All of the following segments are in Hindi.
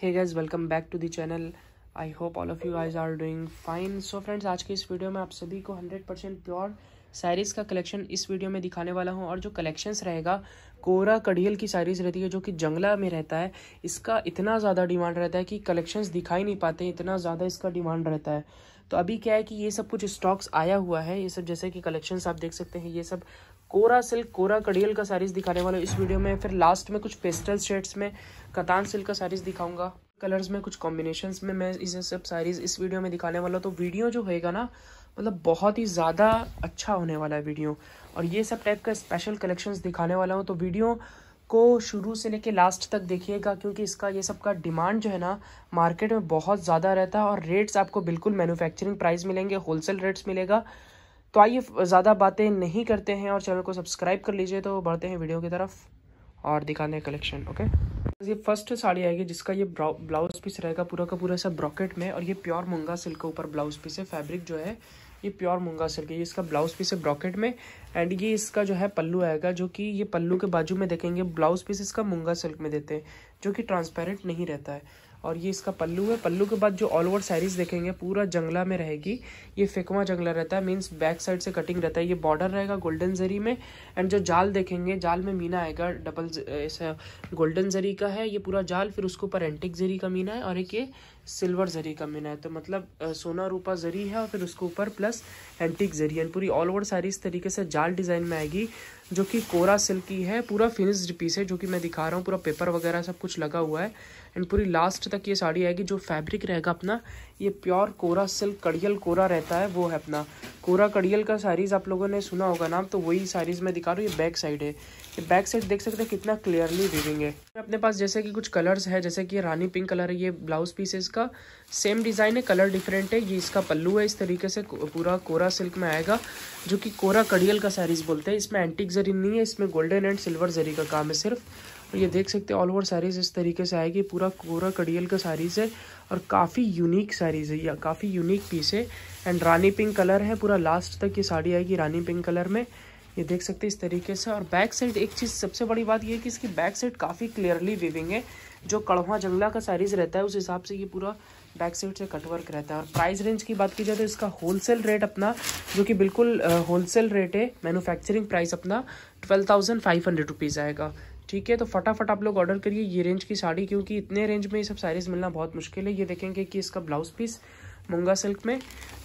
hey guys welcome back to the channel I hope all of you guys are doing fine so friends आज के इस वीडियो में आप सभी को 100 परसेंट प्योर साइरीज़ का कलेक्शन इस वीडियो में दिखाने वाला हूँ और जो कलेक्शंस रहेगा कोरा कड़ियल की साइरीज़ रहती है जो कि जंगला में रहता है इसका इतना ज़्यादा डिमांड रहता है कि कलेक्शंस दिखाई नहीं पाते इतना ज़्यादा इसका डिमांड रहता है तो अभी क्या है कि ये सब कुछ स्टॉक्स आया हुआ है ये सब जैसे कि कलेक्शंस आप देख सकते हैं ये सब कोरा सिल्क कोरा कड़ियल का साड़ीज दिखाने वाला इस वीडियो में फिर लास्ट में कुछ पेस्टल शेड्स में कतान सिल्क का साड़ीज दिखाऊंगा कलर्स में कुछ कॉम्बिनेशन में मैं इसे सब साड़ीज इस वीडियो में दिखाने वाला हूँ तो वीडियो जो होएगा ना मतलब बहुत ही ज़्यादा अच्छा होने वाला है वीडियो और ये सब टाइप का स्पेशल कलेक्शंस दिखाने वाला हूँ तो वीडियो को शुरू से लेके लास्ट तक देखिएगा क्योंकि इसका ये सब का डिमांड जो है ना मार्केट में बहुत ज़्यादा रहता है और रेट्स आपको बिल्कुल मैन्युफैक्चरिंग प्राइस मिलेंगे होलसेल रेट्स मिलेगा तो आइए ज़्यादा बातें नहीं करते हैं और चैनल को सब्सक्राइब कर लीजिए तो बढ़ते हैं वीडियो की तरफ और दिखाते हैं कलेक्शन ओके ये फर्स्ट साड़ी आएगी जिसका ये ब्लाउज पीस रहेगा पूरा का पूरा सा ब्रॉकेट में और ये प्योर मूंगा सिल्क के ऊपर ब्लाउज पीस है फैब्रिक जो है ये प्योर मूंगा सिल्क है ये इसका ब्लाउज पीस है ब्रॉकेट में एंड ये इसका जो है पल्लू आएगा जो कि ये पल्लू के बाजू में देखेंगे ब्लाउज पीस इसका मूंगा सिल्क में देते हैं जो कि ट्रांसपेरेंट नहीं रहता है और ये इसका पल्लू है पल्लू के बाद जो ऑल ओवर साइरीज देखेंगे पूरा जंगला में रहेगी ये फेकवा जंगला रहता है मीन्स बैक साइड से कटिंग रहता है ये बॉर्डर रहेगा गोल्डन जरी में एंड जो जाल देखेंगे जाल में मीना आएगा डबल ऐसा गोल्डन जरी का है ये पूरा जाल फिर उसके ऊपर एंटिक जरी का मीना है और एक ये सिल्वर जरी का मीना है तो मतलब सोना रूपा जरी है और फिर उसके ऊपर प्लस एंटिक जरी एंड पूरी ऑल ओवर सैरीज तरीके से जाल डिज़ाइन में आएगी जो कि कोरा सिल्क की है पूरा फिनिश्ड पीस है जो कि मैं दिखा रहा हूँ पूरा पेपर वगैरह सब कुछ लगा हुआ है एंड पूरी लास्ट तक ये साड़ी आएगी जो फैब्रिक रहेगा अपना ये प्योर कोरा सिल्क कड़ियल कोरा रहता है वो है अपना कोरा कड़ियल का साड़ीज़ आप लोगों ने सुना होगा नाम तो वही साड़ीज़ मैं दिखा रहा हूँ ये बैक साइड है ये बैक साइड देख सकते हैं कितना क्लियरली रिविंग है अपने पास जैसे कि कुछ कलर्स है जैसे कि रानी पिंक कलर है ये ब्लाउज पीसेस का सेम डिज़ाइन है कलर डिफरेंट है ये इसका पल्लू है इस तरीके से पूरा कोरा सिल्क में आएगा जो कि कोरा कड़ियल का साड़ीज़ बोलते हैं इसमें एंटिक जरी नहीं है इसमें गोल्डन एंड सिल्वर जरी का काम है सिर्फ और ये देख सकते हैं ऑल ओवर साड़ीज़ इस तरीके से आएगी पूरा कोरा कड़ियल का साड़ीज़ है और काफ़ी यूनिक साड़ीज़ है या काफ़ी यूनिक पीस है एंड रानी पिंक कलर है पूरा लास्ट तक ये साड़ी आएगी रानी पिंक कलर में ये देख सकते हैं इस तरीके से और बैक साइड एक चीज़ सबसे बड़ी बात ये है कि इसकी बैक साइड काफ़ी क्लियरली विविंग है जो कड़वा जंगला का साड़ीज रहता है उस हिसाब से ये पूरा बैक साइड से कटवर्क रहता है और प्राइस रेंज की बात की जाए तो इसका होलसेल रेट अपना जो कि बिल्कुल होलसेल रेट है मैन्युफैक्चरिंग प्राइस अपना twelve thousand five hundred rupees आएगा ठीक है तो फटाफट आप लोग ऑर्डर करिए ये रेंज की साड़ी क्योंकि इतने रेंज में ये सब साइज मिलना बहुत मुश्किल है ये देखेंगे कि इसका ब्लाउज पीस मुंगा सिल्क में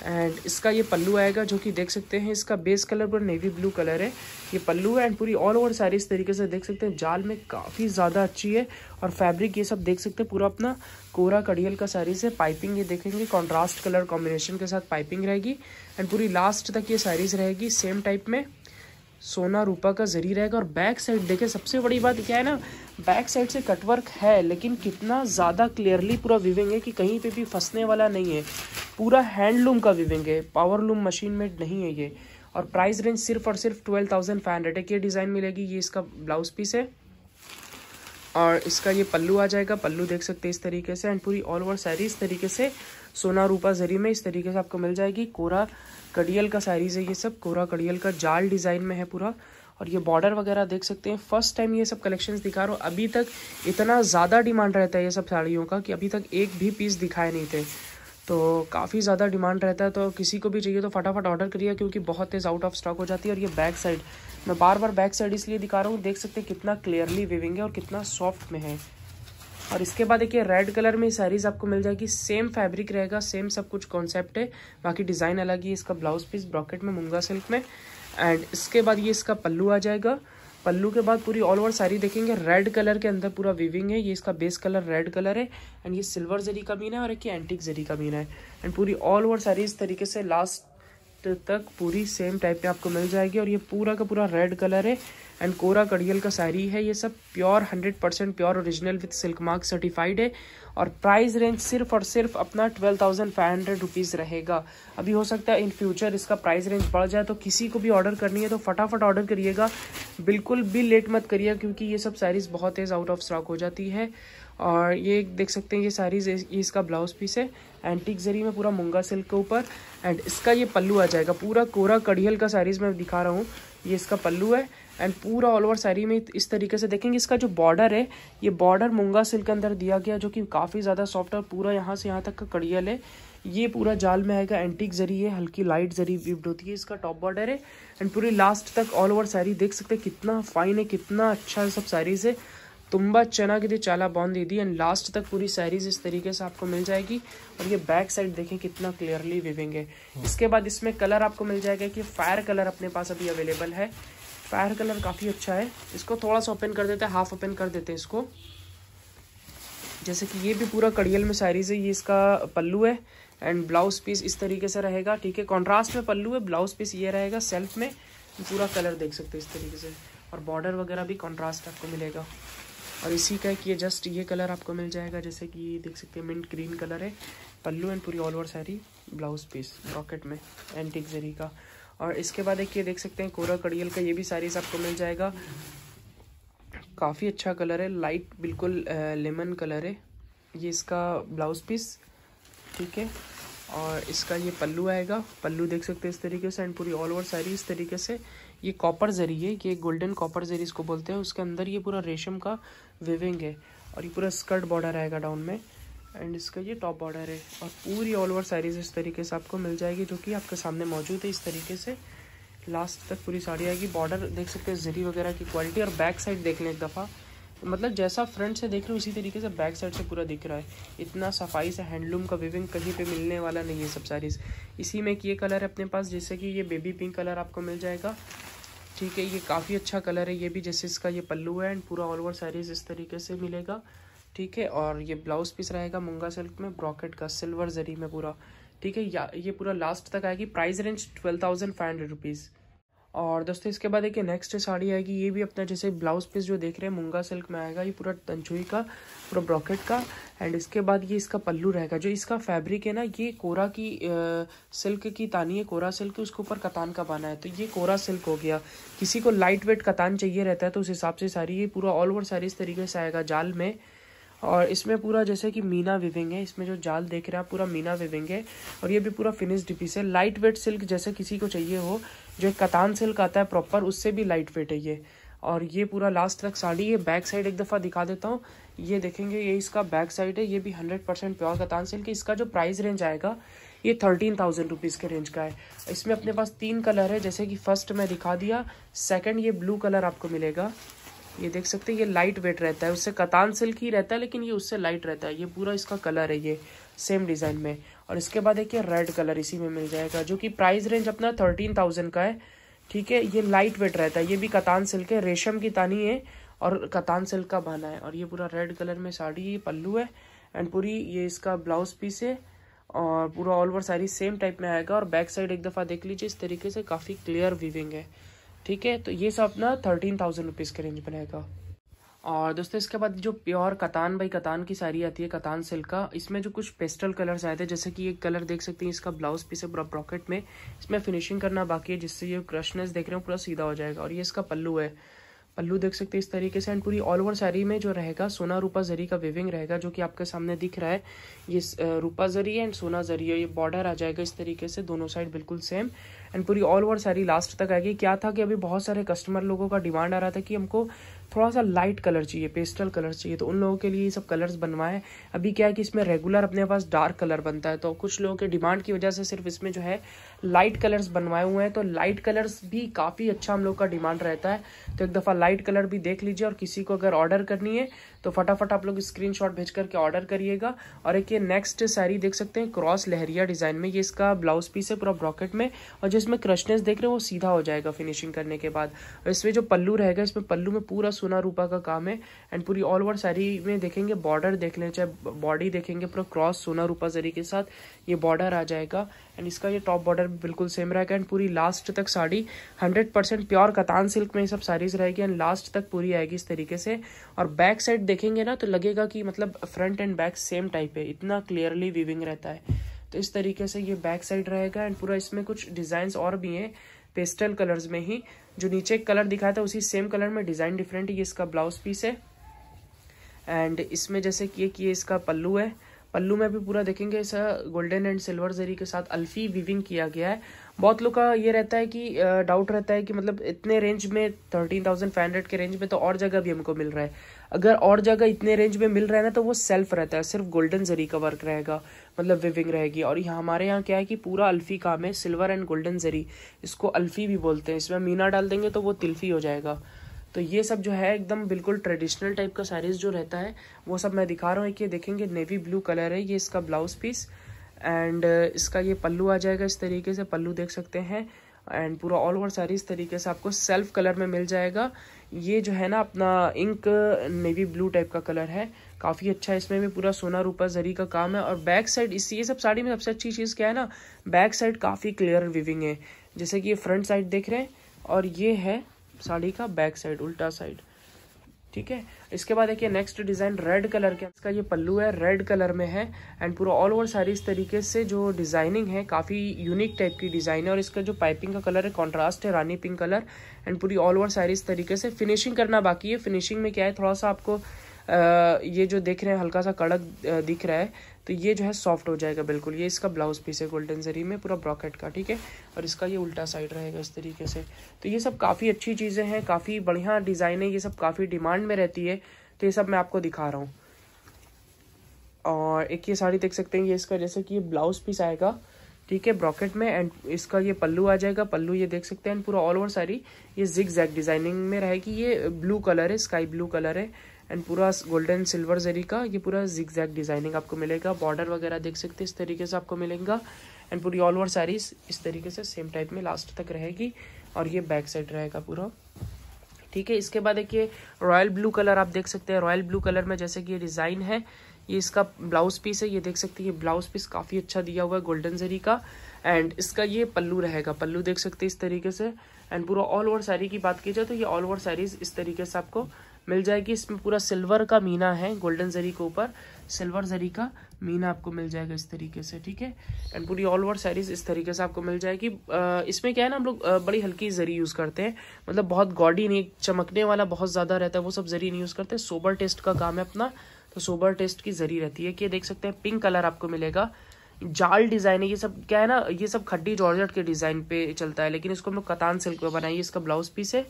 एंड इसका ये पल्लू आएगा जो कि देख सकते हैं इसका बेस कलर पर नेवी ब्लू कलर है ये पल्लू है एंड पूरी ऑल ओवर सारी इस तरीके से देख सकते हैं जाल में काफ़ी ज़्यादा अच्छी है और फैब्रिक ये सब देख सकते हैं पूरा अपना कोरा कड़ियल का सारी से पाइपिंग ये देखेंगे कॉन्ट्रास्ट कलर कॉम्बिनेशन के साथ पाइपिंग रहेगी एंड पूरी लास्ट तक ये सारीज रहेगी सेम टाइप में सोना रूपा का जरिए रहेगा और बैक साइड देखें सबसे बड़ी बात क्या है ना बैक साइड से कटवर्क है लेकिन कितना ज़्यादा क्लियरली पूरा विविंग है कि कहीं पे भी फंसने वाला नहीं है पूरा हैंडलूम का विविंग है पावरलूम मशीन मेड नहीं है ये और प्राइस रेंज सिर्फ और सिर्फ ट्वेल्व थाउजेंड फाइव हंड्रेड है डिज़ाइन मिलेगी ये इसका ब्लाउज़ पीस है और इसका ये पल्लू आ जाएगा पल्लू देख सकते हैं इस तरीके से एंड पूरी ऑल ओवर सारी इस तरीके से सोना रूपा जरी में इस तरीके से आपको मिल जाएगी कोरा कड़ियल का साइज है ये सब कोरा कड़ियल का जाल डिज़ाइन में है पूरा और ये बॉर्डर वगैरह देख सकते हैं फर्स्ट टाइम ये सब कलेक्शंस दिखा रहा हूँ अभी तक इतना ज़्यादा डिमांड रहता है ये सब साड़ियों का कि अभी तक एक भी पीस दिखाए नहीं थे तो काफ़ी ज़्यादा डिमांड रहता है तो किसी को भी चाहिए तो फटाफट ऑर्डर करिए क्योंकि बहुत तेज़ आउट ऑफ स्टॉक हो जाती है और ये बैक साइड मैं बार बार बैक साइड इसलिए दिखा रहा हूँ देख सकते हैं कितना क्लियरली विविंग है और कितना सॉफ्ट में है और इसके बाद देखिए रेड कलर में सैरीज आपको मिल जाएगी सेम फैब्रिक रहेगा सेम सब कुछ कॉन्सेप्ट है बाकी डिज़ाइन अलग ही इसका ब्लाउज पीस ब्रॉकेट में मुंगा सिल्क में एंड इसके बाद ये इसका पल्लू आ जाएगा पल्लू के बाद पूरी ऑल ओवर साड़ी देखेंगे रेड कलर के अंदर पूरा विविंग है ये इसका बेस कलर रेड कलर है एंड ये सिल्वर जरी का मीना है और एक एंटीक जरी का मीना है एंड पूरी ऑल ओवर साड़ी इस तरीके से लास्ट तक पूरी सेम टाइप में आपको मिल जाएगी और ये पूरा का पूरा रेड कलर है एंड कोरा कड़ियल का साड़ी है ये सब pure hundred percent pure original with silk mark certified है और प्राइस रेंज सिर्फ और सिर्फ अपना twelve thousand five hundred rupees रहेगा अभी हो सकता है इन फ्यूचर इसका प्राइस रेंज बढ़ जाए तो किसी को भी ऑर्डर करनी है तो फटाफट ऑर्डर करिएगा बिल्कुल भी लेट मत करिएगा क्योंकि ये सब साड़ीज़ बहुत तेज़ आउट ऑफ स्टॉक हो जाती है और ये देख सकते हैं ये सारी ये इसका ब्लाउज पीस है एंटीक जरी में पूरा मुंगा सिल्क के ऊपर एंड इसका ये पल्लू आ जाएगा पूरा कोरा कड़ियल का साड़ीज़ मैं दिखा रहा हूँ ये इसका पल्लू है एंड पूरा ऑल ओवर साड़ी में इस तरीके से देखेंगे इसका जो बॉर्डर है ये बॉर्डर मुंगा सिल्क के अंदर दिया गया जो कि काफ़ी ज़्यादा सॉफ्ट और पूरा यहाँ से यहाँ तक का कड़ियल है ये पूरा जाल में आएगा एंटीक जरी है हल्की लाइट जरी विव्ड होती है इसका टॉप बॉर्डर है एंड पूरी लास्ट तक ऑल ओवर साड़ी देख सकते हैं कितना फाइन है कितना अच्छा है सब साड़ीज़ है तुम्बा चना की थी चाला बॉन्द दी थी एंड लास्ट तक पूरी सैरीज इस तरीके से आपको मिल जाएगी और ये बैक साइड देखें कितना क्लियरली विविंग है इसके बाद इसमें कलर आपको मिल जाएगा कि फायर कलर अपने पास अभी अवेलेबल है फायर कलर काफ़ी अच्छा है इसको थोड़ा सा ओपन कर देते हैं हाफ ओपन कर देते हैं इसको जैसे कि ये भी पूरा कड़ियल में सैरीज है ये इसका पल्लू है एंड ब्लाउज पीस इस तरीके से रहेगा ठीक है कॉन्ट्रास्ट में पल्लू है ब्लाउज पीस ये रहेगा सेल्फ में पूरा कलर देख सकते हो इस तरीके से और बॉर्डर वगैरह भी कॉन्ट्रास्ट आपको मिलेगा और इसी का एक ये जस्ट ये कलर आपको मिल जाएगा जैसे कि देख सकते हैं मिंट ग्रीन कलर है पल्लू एंड पूरी all over sari blouse piece रॉकेट में एंटिक जरी का और इसके बाद एक ये देख सकते हैं कोरा कड़ियल का ये भी सारीज आपको मिल जाएगा काफ़ी अच्छा कलर है लाइट बिल्कुल लेमन कलर है ये इसका ब्लाउज पीस ठीक है और इसका ये पल्लू आएगा पल्लू देख सकते हैं इस तरीके से एंड पूरी ऑल ओवर सारी इस तरीके से ये कॉपर जरी है ये गोल्डन कॉपर जरी इसको बोलते हैं उसके अंदर ये पूरा रेशम का विविंग है और ये पूरा स्कर्ट बॉर्डर आएगा डाउन में एंड इसका ये टॉप बॉर्डर है और पूरी ऑल ओवर साड़ीज इस तरीके से आपको मिल जाएगी जो कि आपके सामने मौजूद है इस तरीके से लास्ट तक पूरी साड़ी आएगी बॉर्डर देख सकते हैं जरी वगैरह की क्वालिटी और बैक साइड देख लें एक दफ़ा मतलब जैसा फ्रंट से देख रहे हो उसी तरीके से बैक साइड से पूरा दिख रहा है इतना सफाई से हैंडलूम का विविंग कहीं पे मिलने वाला नहीं है सब सारी इसी में एक ये कलर है अपने पास जैसे कि ये बेबी पिंक कलर आपको मिल जाएगा ठीक है ये काफ़ी अच्छा कलर है ये भी जैसे इसका ये पल्लू है एंड पूरा ऑल ओवर सारीज इस तरीके से मिलेगा ठीक है और ये ब्लाउज पीस रहेगा मुंगा सिल्क में ब्रॉकेट का सिल्वर जरी में पूरा ठीक है या ये पूरा लास्ट तक आएगी price range twelve thousand five hundred rupees और दोस्तों इसके बाद एक नेक्स्ट साड़ी आएगी ये भी अपना जैसे ब्लाउज पीस जो देख रहे हैं मूंगा सिल्क में आएगा ये पूरा तंचुई का पूरा ब्रॉकेट का एंड इसके बाद ये इसका पल्लू रहेगा जो इसका फैब्रिक है ना ये कोरा की आ, सिल्क की तानी है कोरा सिल्क उसके ऊपर कतान का बना है तो ये कोरा सिल्क हो गया किसी को लाइट वेट कतान चाहिए रहता है तो उस हिसाब से सारी ये पूरा ऑल ओवर सारी इस तरीके से आएगा जाल में और इसमें पूरा जैसे कि मीना विविंग है इसमें जो जाल देख रहे हैं पूरा मीना विविंग है और ये भी पूरा फिनिश डिपीस है लाइट वेट सिल्क जैसे किसी को चाहिए हो जो एक कतान सिल्क आता है प्रॉपर उससे भी लाइट वेट है ये और ये पूरा लास्ट तक साड़ी ये बैक साइड एक दफ़ा दिखा देता हूँ ये देखेंगे ये इसका बैक साइड है ये भी hundred percent pure katan silk है इसका जो प्राइस रेंज आएगा ये थर्टीन थाउजेंड रुपीज़ के रेंज का है इसमें अपने पास तीन कलर है जैसे कि फर्स्ट मैं दिखा दिया सेकेंड ये ब्लू कलर आपको मिलेगा ये देख सकते हैं ये लाइट वेट रहता है उससे कतान सिल्क ही रहता है लेकिन ये उससे लाइट रहता है ये पूरा इसका कलर है ये सेम डिज़ाइन में और इसके बाद देखिए रेड कलर इसी में मिल जाएगा जो कि प्राइस रेंज अपना थर्टीन थाउजेंड का है ठीक है ये लाइट वेट रहता है ये भी कतान सिल्क है रेशम की तानी है और कतान सिल्क का बना है और ये पूरा रेड कलर में साड़ी पल्लू है एंड पूरी ये इसका ब्लाउज पीस है और पूरा all over sari same type में आएगा और बैक साइड एक दफ़ा देख लीजिए इस तरीके से काफ़ी क्लियर वीविंग है ठीक है तो ये सब अपना थर्टीन थाउजेंड रुपीज़ के रेंज बनाएगा और दोस्तों इसके बाद जो प्योर कतान बाई कतान की साड़ी आती है कतान सिल्क का इसमें जो कुछ पेस्टल कलर्स आए थे जैसे कि ये कलर देख सकते हैं इसका ब्लाउज पीस है पूरा ब्रॉकेट में इसमें फिनिशिंग करना बाकी है जिससे ये क्रशनेस देख रहे हो पूरा सीधा हो जाएगा और ये इसका पल्लू है पल्लू देख सकते हैं इस तरीके से एंड पूरी ऑल ओवर साड़ी में जो रहेगा सोना रूपा जरी का विविंग रहेगा जो कि आपके सामने दिख रहा है ये रूपा जरी एंड सोना जरी है ये बॉर्डर आ जाएगा इस तरीके से दोनों साइड बिल्कुल सेम एंड पूरी ऑल ओवर साड़ी लास्ट तक आएगी क्या था कि अभी बहुत सारे कस्टमर लोगों का डिमांड आ रहा था कि हमको थोड़ा सा लाइट कलर चाहिए पेस्टल कलर चाहिए तो उन लोगों के लिए ये सब कलर्स बनवाए अभी क्या है कि इसमें रेगुलर अपने पास डार्क कलर बनता है तो कुछ लोगों के डिमांड की वजह से सिर्फ इसमें जो है लाइट कलर्स बनवाए हुए हैं तो लाइट कलर्स भी काफ़ी अच्छा हम लोग का डिमांड रहता है तो एक दफ़ा लाइट कलर भी देख लीजिए और किसी को अगर ऑर्डर करनी है तो फटाफट आप लोग स्क्रीन शॉट भेज करके ऑर्डर करिएगा और एक ये नेक्स्ट साड़ी देख सकते हैं क्रॉस लहरिया डिज़ाइन में ये इसका ब्लाउज पीस है पूरा ब्रॉकेट में और जिसमें क्रशनेस देख रहे हो वो सीधा हो जाएगा फिनिशिंग करने के बाद और इसमें जो पल्लू रहेगा इसमें पल्लू में पूरा सोना रूपा का काम है एंड पूरी ऑल ओवर साड़ी में देखेंगे बॉर्डर देख लें चाहे बॉडी देखेंगे पूरा क्रॉस सोना रूपा जरी के साथ ये बॉर्डर आ जाएगा एंड इसका ये टॉप बॉर्डर बिल्कुल सेम रहेगा एंड पूरी लास्ट तक sari hundred percent pure katan silk में ये सब साड़ीज रहेगी एंड लास्ट तक पूरी आएगी इस तरीके से और बैक साइड देखेंगे ना तो लगेगा कि मतलब front and back same type है इतना क्लियरली वीविंग रहता है तो इस तरीके से ये बैक साइड रहेगा एंड पूरा इसमें कुछ डिजाइन और भी हैं पेस्टल कलर्स में ही जो नीचे कलर दिखाया था उसी सेम कलर में डिज़ाइन डिफरेंट ये इसका ब्लाउज पीस है एंड इसमें जैसे कि ये इसका पल्लू है पल्लू में भी पूरा देखेंगे ऐसा गोल्डन एंड सिल्वर जरी के साथ अल्फी वीविंग किया गया है बहुत लोग का ये रहता है कि डाउट रहता है कि मतलब इतने रेंज में थर्टीन थाउजेंड फाइव हंड्रेड के रेंज में तो और जगह भी हमको मिल रहा है अगर और जगह इतने रेंज में मिल रहा है ना तो वो सेल्फ रहता है सिर्फ गोल्डन जरी का वर्क रहेगा मतलब विविंग रहेगी और यहाँ हमारे यहाँ क्या है कि पूरा अल्फी काम है सिल्वर एंड गोल्डन जरी इसको अल्फी भी बोलते हैं इसमें मीना डाल देंगे तो वो तिल्फी हो जाएगा तो ये सब जो है एकदम बिल्कुल ट्रेडिशनल टाइप का साड़ीज जो रहता है वो सब मैं दिखा रहा हूँ कि देखेंगे नेवी ब्लू कलर है ये इसका ब्लाउज पीस एंड इसका ये पल्लू आ जाएगा इस तरीके से पल्लू देख सकते हैं एंड पूरा ऑल ओवर सारी इस तरीके से आपको सेल्फ कलर में मिल जाएगा ये जो है ना अपना इंक नेवी ब्लू टाइप का कलर है काफ़ी अच्छा है इसमें भी पूरा सोना रूपा जरी का काम है और बैक साइड इस ये सब साड़ी में सबसे अच्छी चीज़ क्या है ना बैक साइड काफ़ी क्लियर विविंग है जैसे कि ये फ्रंट साइड देख रहे हैं और ये है साड़ी का बैक साइड उल्टा साइड ठीक है इसके बाद देखिए नेक्स्ट डिज़ाइन रेड कलर के इसका ये पल्लू है रेड कलर में है एंड पूरा ऑल ओवर सारी इस तरीके से जो डिज़ाइनिंग है काफ़ी यूनिक टाइप की डिज़ाइन है और इसका जो पाइपिंग का कलर है कॉन्ट्रास्ट है रानी पिंक कलर एंड पूरी ऑल ओवर सारी इस तरीके से फिनिशिंग करना बाकी है फिनिशिंग में क्या है थोड़ा सा आपको आ, ये जो देख रहे हैं हल्का सा कड़क दिख रहा है तो ये जो है सॉफ्ट हो जाएगा बिल्कुल ये इसका ब्लाउज पीस है गोल्डन जरी में पूरा ब्रॉकेट का ठीक है और इसका ये उल्टा साइड रहेगा इस तरीके से तो ये सब काफ़ी अच्छी चीज़ें हैं काफ़ी बढ़िया डिज़ाइन है ये सब काफ़ी डिमांड में रहती है तो ये सब मैं आपको दिखा रहा हूँ और एक ये साड़ी देख सकते हैं ये इसका जैसे कि ये ब्लाउज पीस आएगा ठीक है ब्रॉकेट में एंड इसका ये पल्लू आ जाएगा पल्लू ये देख सकते हैं एंड पूरा ऑल ओवर साड़ी ये जिग जैग डिजाइनिंग में रहेगी ये ब्लू कलर है स्काई ब्लू कलर है एंड पूरा गोल्डन सिल्वर जरी का ये पूरा जिक्जैक डिजाइनिंग आपको मिलेगा बॉर्डर वगैरह देख सकते हैं इस तरीके से आपको मिलेगा एंड पूरी ऑल ओवर सारीज इस तरीके से सेम टाइप में लास्ट तक रहेगी और ये बैक साइड रहेगा पूरा ठीक है इसके बाद देखिए रॉयल ब्लू कलर आप देख सकते हैं रॉयल ब्लू कलर में जैसे कि ये डिज़ाइन है ये इसका ब्लाउज पीस है ये देख सकते हैं ये ब्लाउज पीस काफ़ी अच्छा दिया हुआ है गोल्डन जरी का एंड इसका ये पल्लू रहेगा पल्लू देख सकते हैं इस तरीके से एंड पूरा ऑल ओवर साड़ी की बात की जाए तो ये ऑल ओवर साड़ीज इस तरीके से आपको मिल जाएगी इसमें पूरा सिल्वर का मीना है गोल्डन जरी के ऊपर सिल्वर जरी का मीना आपको मिल जाएगा इस तरीके से ठीक है एंड पूरी ऑल ओवर सैरीज इस तरीके से आपको मिल जाएगी इसमें क्या है ना हम लोग बड़ी हल्की जरी यूज़ करते हैं मतलब बहुत गॉडी नहीं चमकने वाला बहुत ज़्यादा रहता है वो सब जरी नहीं यूज़ करते सोबर टेस्ट का काम है अपना तो सोबर टेस्ट की जरी रहती है कि देख सकते हैं पिंक कलर आपको मिलेगा जाल डिज़ाइन है ये सब क्या है ना ये सब खड्डी जॉर्जट के डिज़ाइन पे चलता है लेकिन इसको हम लोग कतान सिल्क पर बनाइए इसका ब्लाउज पीस है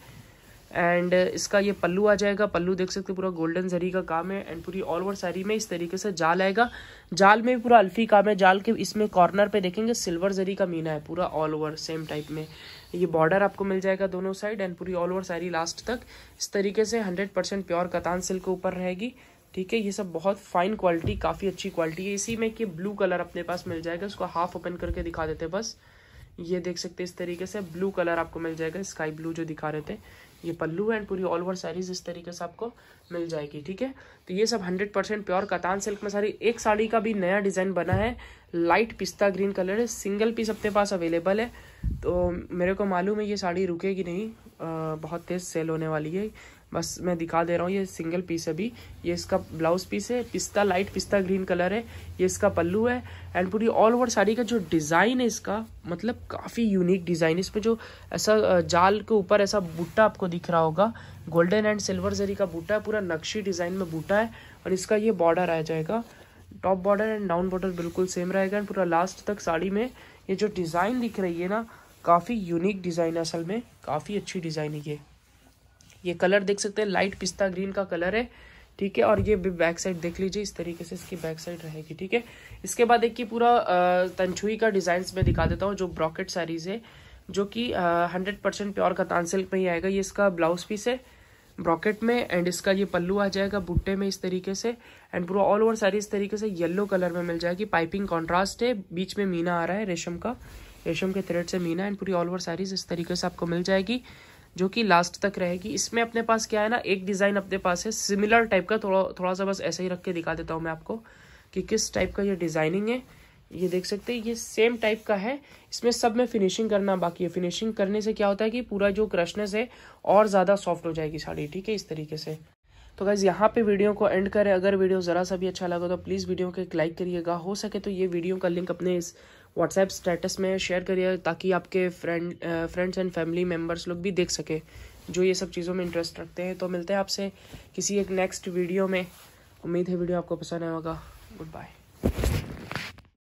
एंड uh, इसका ये पल्लू आ जाएगा पल्लू देख सकते हो पूरा गोल्डन जरी का काम है एंड पूरी ऑल ओवर साड़ी में इस तरीके से जाल आएगा जाल में भी पूरा अल्फी काम है जाल के इसमें कॉर्नर पे देखेंगे सिल्वर जरी का मीना है पूरा ऑल ओवर सेम टाइप में ये बॉर्डर आपको मिल जाएगा दोनों साइड एंड पूरी ऑल ओवर साड़ी लास्ट तक इस तरीके से hundred percent pure katan silk के ऊपर रहेगी ठीक है ये सब बहुत फाइन क्वालिटी काफ़ी अच्छी क्वालिटी है इसी में कि ब्लू कलर अपने पास मिल जाएगा उसको हाफ ओपन करके दिखा देते बस ये देख सकते हैं इस तरीके से ब्लू कलर आपको मिल जाएगा स्काई ब्लू जो दिखा रहे थे ये पल्लू एंड पूरी ऑल ओवर सैरीज इस तरीके से आपको मिल जाएगी ठीक है तो ये सब hundred percent pure katan silk में सारी एक साड़ी का भी नया डिज़ाइन बना है लाइट पिस्ता ग्रीन कलर है सिंगल पीस अपने पास अवेलेबल है तो मेरे को मालूम है ये साड़ी रुकेगी नहीं आ, बहुत तेज़ सेल होने वाली है बस मैं दिखा दे रहा हूँ ये सिंगल पीस अभी ये इसका ब्लाउज पीस है पिस्ता लाइट पिस्ता ग्रीन कलर है ये इसका पल्लू है एंड पूरी ऑल ओवर साड़ी का जो डिज़ाइन है इसका मतलब काफ़ी यूनिक डिज़ाइन इसमें जो ऐसा जाल के ऊपर ऐसा बूटा आपको दिख रहा होगा गोल्डन एंड सिल्वर जरी का बूटा है पूरा नक्शी डिज़ाइन में बूटा है और इसका ये बॉर्डर आ जाएगा top border and down border बिल्कुल सेम रहेगा एंड पूरा लास्ट तक साड़ी में ये जो डिज़ाइन दिख रही है ना काफ़ी यूनिक डिज़ाइन है असल में काफ़ी अच्छी डिज़ाइन है ये ये कलर देख सकते हैं लाइट पिस्ता ग्रीन का कलर है ठीक है और ये बैक साइड देख लीजिए इस तरीके से इसकी बैक साइड रहेगी ठीक है इसके बाद एक की पूरा तनछुई का डिजाइन मैं दिखा देता हूँ जो ब्रॉकेट सारीज है जो कि हंड्रेड परसेंट प्योर का सिल्क में ही आएगा ये इसका ब्लाउज पीस है ब्रॉकेट में एंड इसका ये पल्लू आ जाएगा बुट्टे में इस तरीके से एंड पूरा ऑल ओवर सारी इस तरीके से येलो कलर में मिल जाएगी पाइपिंग कॉन्ट्रास्ट है बीच में मीना आ रहा है रेशम का रेशम के थ्रेड से मीना एंड पूरी ऑल ओवर सारीज इस तरीके से आपको मिल जाएगी जो कि लास्ट तक रहेगी इसमें अपने पास क्या है ना एक डिज़ाइन अपने पास है सिमिलर टाइप का थोड़ा थोड़ा सा बस ऐसे ही रख के दिखा देता हूँ मैं आपको कि किस टाइप का ये डिज़ाइनिंग है ये देख सकते हैं ये सेम टाइप का है इसमें सब में फिनिशिंग करना बाकी है फिनिशिंग करने से क्या होता है कि पूरा जो क्रशनेस है और ज़्यादा सॉफ्ट हो जाएगी साड़ी ठीक है इस तरीके से तो गाइज़ यहाँ पे वीडियो को एंड करें अगर वीडियो ज़रा सा भी अच्छा लगा तो प्लीज़ वीडियो को एक लाइक करिएगा हो सके तो ये वीडियो का लिंक अपने इस व्हाट्सएप स्टेटस में शेयर करिए ताकि आपके friend friends and family members लोग भी देख सकें जो ये सब चीज़ों में इंटरेस्ट रखते हैं तो मिलते हैं आपसे किसी एक नेक्स्ट वीडियो में उम्मीद है वीडियो आपको पसंद आएगा गुड बाय